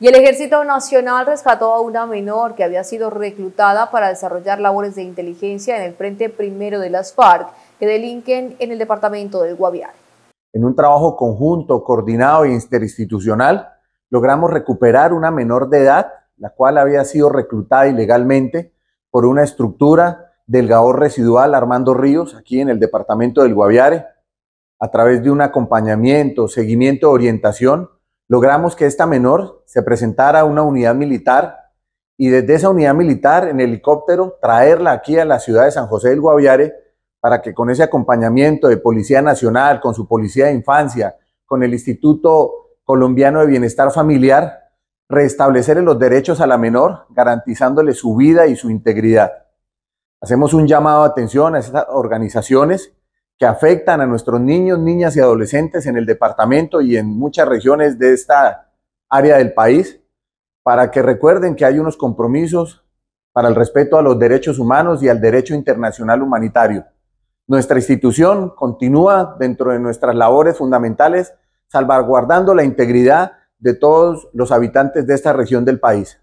Y el Ejército Nacional rescató a una menor que había sido reclutada para desarrollar labores de inteligencia en el Frente Primero de las FARC, que delinquen en el departamento del Guaviare. En un trabajo conjunto, coordinado e interinstitucional, logramos recuperar una menor de edad, la cual había sido reclutada ilegalmente por una estructura del residual Armando Ríos, aquí en el departamento del Guaviare, a través de un acompañamiento, seguimiento, orientación logramos que esta menor se presentara a una unidad militar y desde esa unidad militar en helicóptero traerla aquí a la ciudad de San José del Guaviare para que con ese acompañamiento de Policía Nacional, con su Policía de Infancia, con el Instituto Colombiano de Bienestar Familiar, restablecer los derechos a la menor, garantizándole su vida y su integridad. Hacemos un llamado de atención a estas organizaciones que afectan a nuestros niños, niñas y adolescentes en el departamento y en muchas regiones de esta área del país, para que recuerden que hay unos compromisos para el respeto a los derechos humanos y al derecho internacional humanitario. Nuestra institución continúa dentro de nuestras labores fundamentales salvaguardando la integridad de todos los habitantes de esta región del país.